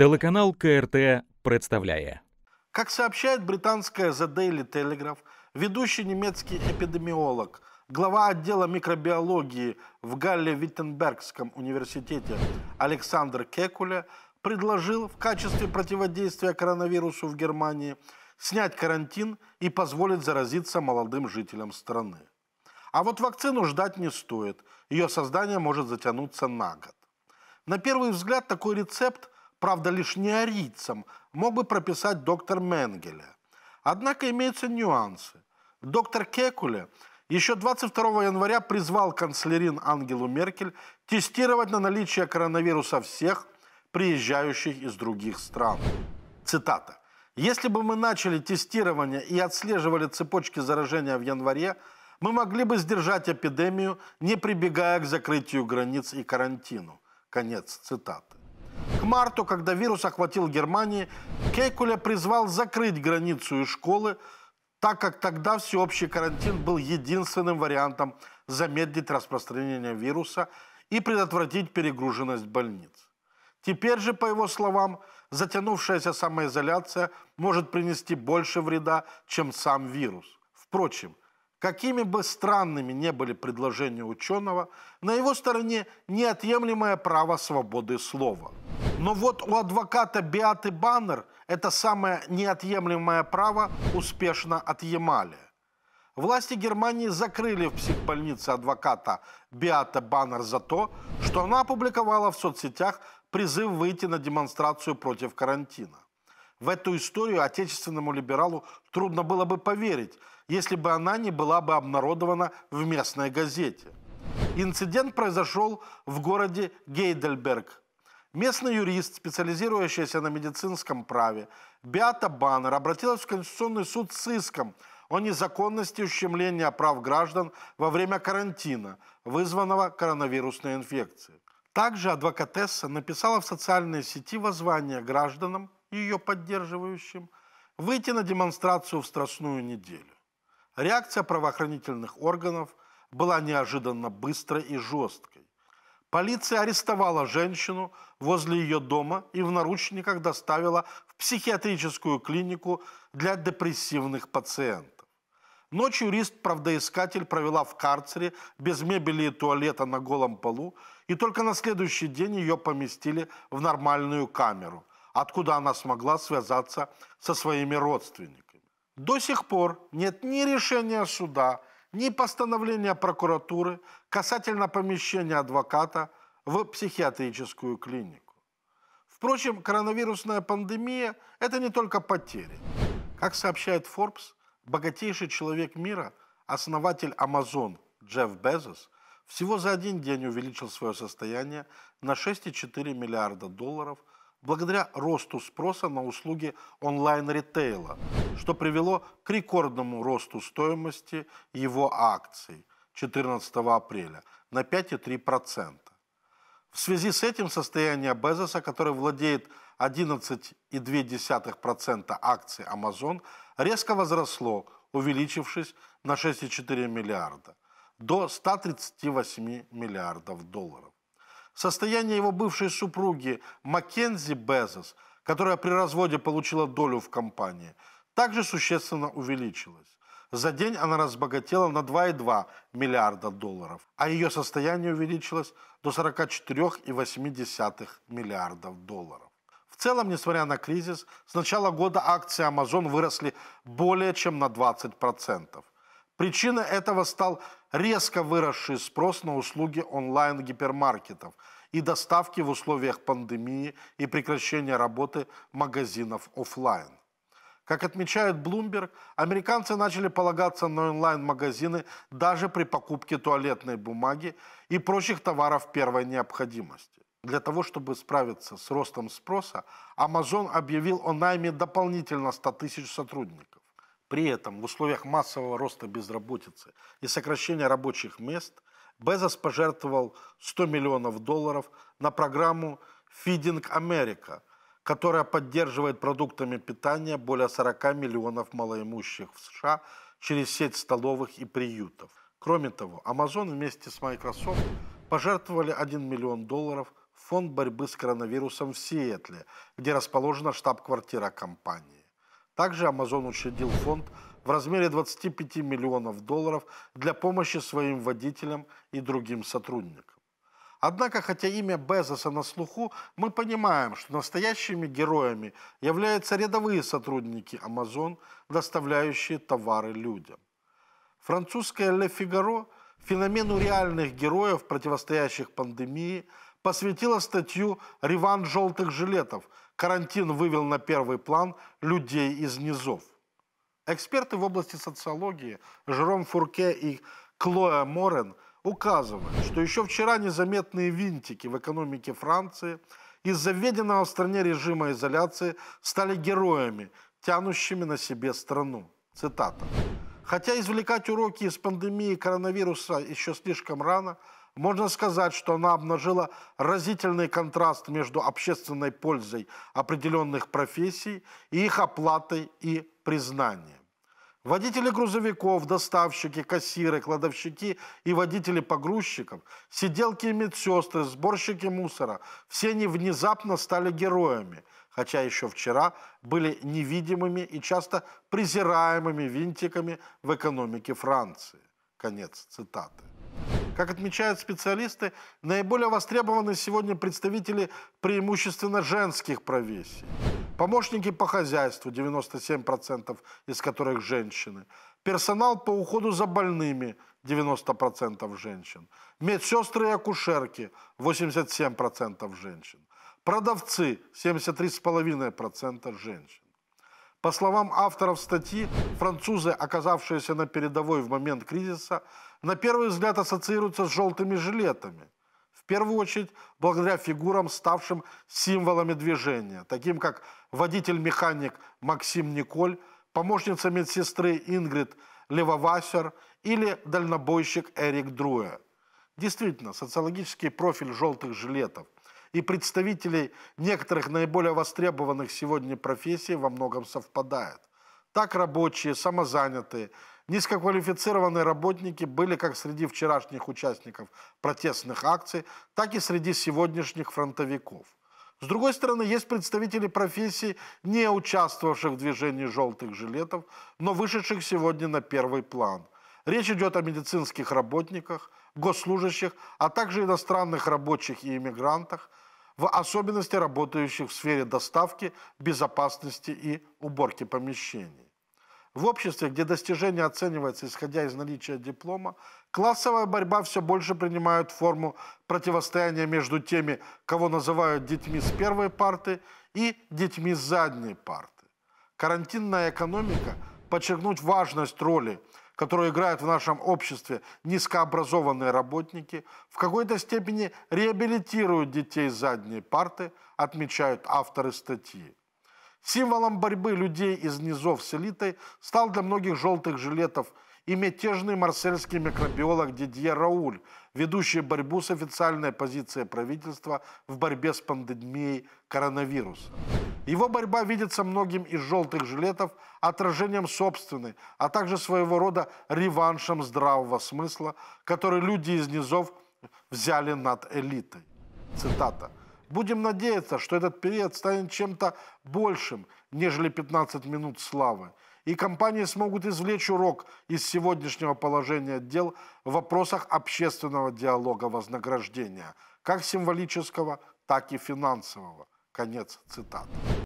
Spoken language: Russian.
Телеканал КРТ представляет. Как сообщает британская The Daily Telegraph, ведущий немецкий эпидемиолог, глава отдела микробиологии в Галле-Виттенбергском университете Александр Кекуля предложил в качестве противодействия коронавирусу в Германии снять карантин и позволить заразиться молодым жителям страны. А вот вакцину ждать не стоит, ее создание может затянуться на год. На первый взгляд такой рецепт правда лишь неорийцам, мог бы прописать доктор Менгеле. Однако имеются нюансы. Доктор Кекуле еще 22 января призвал канцлерин Ангелу Меркель тестировать на наличие коронавируса всех, приезжающих из других стран. Цитата. «Если бы мы начали тестирование и отслеживали цепочки заражения в январе, мы могли бы сдержать эпидемию, не прибегая к закрытию границ и карантину». Конец цитаты марту, когда вирус охватил Германию, Кекуля призвал закрыть границу и школы, так как тогда всеобщий карантин был единственным вариантом замедлить распространение вируса и предотвратить перегруженность больниц. Теперь же, по его словам, затянувшаяся самоизоляция может принести больше вреда, чем сам вирус. Впрочем, какими бы странными не были предложения ученого, на его стороне неотъемлемое право свободы слова – но ну вот у адвоката Биаты Баннер это самое неотъемлемое право успешно отъемали. Власти Германии закрыли в психбольнице адвоката Биата Баннер за то, что она опубликовала в соцсетях призыв выйти на демонстрацию против карантина. В эту историю отечественному либералу трудно было бы поверить, если бы она не была бы обнародована в местной газете. Инцидент произошел в городе Гейдельберг Местный юрист, специализирующийся на медицинском праве, Беата Баннер обратилась в Конституционный суд с иском о незаконности ущемления прав граждан во время карантина, вызванного коронавирусной инфекцией. Также адвокатесса написала в социальной сети воззвание гражданам, ее поддерживающим, выйти на демонстрацию в Страстную неделю. Реакция правоохранительных органов была неожиданно быстрой и жесткой. Полиция арестовала женщину возле ее дома и в наручниках доставила в психиатрическую клинику для депрессивных пациентов. Ночь юрист-правдоискатель провела в карцере без мебели и туалета на голом полу, и только на следующий день ее поместили в нормальную камеру, откуда она смогла связаться со своими родственниками. До сих пор нет ни решения суда, ни постановления прокуратуры касательно помещения адвоката в психиатрическую клинику. Впрочем, коронавирусная пандемия – это не только потери. Как сообщает Forbes, богатейший человек мира, основатель Amazon Джефф Безос, всего за один день увеличил свое состояние на 6,4 миллиарда долларов – благодаря росту спроса на услуги онлайн-ритейла, что привело к рекордному росту стоимости его акций 14 апреля на 5,3%. В связи с этим состояние Безоса, который владеет 11,2% акций Amazon, резко возросло, увеличившись на 6,4 миллиарда до 138 миллиардов долларов. Состояние его бывшей супруги Маккензи Безос, которая при разводе получила долю в компании, также существенно увеличилось. За день она разбогатела на 2,2 миллиарда долларов, а ее состояние увеличилось до 44,8 миллиардов долларов. В целом, несмотря на кризис, с начала года акции Amazon выросли более чем на 20%. Причина этого стал резко выросший спрос на услуги онлайн-гипермаркетов и доставки в условиях пандемии и прекращения работы магазинов офлайн. Как отмечает Bloomberg, американцы начали полагаться на онлайн-магазины даже при покупке туалетной бумаги и прочих товаров первой необходимости. Для того, чтобы справиться с ростом спроса, Amazon объявил о найме дополнительно 100 тысяч сотрудников. При этом в условиях массового роста безработицы и сокращения рабочих мест Безос пожертвовал 100 миллионов долларов на программу «Feeding America», которая поддерживает продуктами питания более 40 миллионов малоимущих в США через сеть столовых и приютов. Кроме того, Amazon вместе с Microsoft пожертвовали 1 миллион долларов в фонд борьбы с коронавирусом в Сиэтле, где расположена штаб-квартира компании. Также Amazon учредил фонд в размере 25 миллионов долларов для помощи своим водителям и другим сотрудникам. Однако, хотя имя Безоса на слуху, мы понимаем, что настоящими героями являются рядовые сотрудники Amazon, доставляющие товары людям. Французская Le Figaro феномену реальных героев, противостоящих пандемии, посвятила статью «Реван желтых жилетов», Карантин вывел на первый план людей из низов. Эксперты в области социологии Жером Фурке и Клоя Морен указывают, что еще вчера незаметные винтики в экономике Франции из-за введенного в стране режима изоляции стали героями, тянущими на себе страну. Цитата. Хотя извлекать уроки из пандемии коронавируса еще слишком рано – можно сказать, что она обнажила разительный контраст между общественной пользой определенных профессий и их оплатой и признанием. Водители грузовиков, доставщики, кассиры, кладовщики и водители погрузчиков, сиделки и медсестры, сборщики мусора – все они внезапно стали героями, хотя еще вчера были невидимыми и часто презираемыми винтиками в экономике Франции. Конец цитаты. Как отмечают специалисты, наиболее востребованы сегодня представители преимущественно женских профессий. Помощники по хозяйству, 97% из которых женщины. Персонал по уходу за больными, 90% женщин. Медсестры и акушерки, 87% женщин. Продавцы, 73,5% женщин. По словам авторов статьи, французы, оказавшиеся на передовой в момент кризиса, на первый взгляд ассоциируются с желтыми жилетами. В первую очередь, благодаря фигурам, ставшим символами движения, таким как водитель-механик Максим Николь, помощница медсестры Ингрид Левовасер или дальнобойщик Эрик Друэ. Действительно, социологический профиль желтых жилетов – и представителей некоторых наиболее востребованных сегодня профессий во многом совпадает. Так рабочие, самозанятые, низкоквалифицированные работники были как среди вчерашних участников протестных акций, так и среди сегодняшних фронтовиков. С другой стороны, есть представители профессий, не участвовавших в движении желтых жилетов, но вышедших сегодня на первый план. Речь идет о медицинских работниках, госслужащих, а также иностранных рабочих и иммигрантах, в особенности работающих в сфере доставки, безопасности и уборки помещений. В обществе, где достижение оценивается исходя из наличия диплома, классовая борьба все больше принимает форму противостояния между теми, кого называют детьми с первой парты и детьми с задней парты. Карантинная экономика, подчеркнуть важность роли которую играют в нашем обществе низкообразованные работники, в какой-то степени реабилитируют детей с задней парты, отмечают авторы статьи. Символом борьбы людей из низов с элитой стал для многих желтых жилетов и мятежный марсельский микробиолог Дидье Рауль, ведущий борьбу с официальной позицией правительства в борьбе с пандемией коронавируса. Его борьба видится многим из желтых жилетов отражением собственной, а также своего рода реваншем здравого смысла, который люди из низов взяли над элитой. Цитата. «Будем надеяться, что этот период станет чем-то большим, нежели 15 минут славы, и компании смогут извлечь урок из сегодняшнего положения дел в вопросах общественного диалога вознаграждения, как символического, так и финансового». Конец цитаты.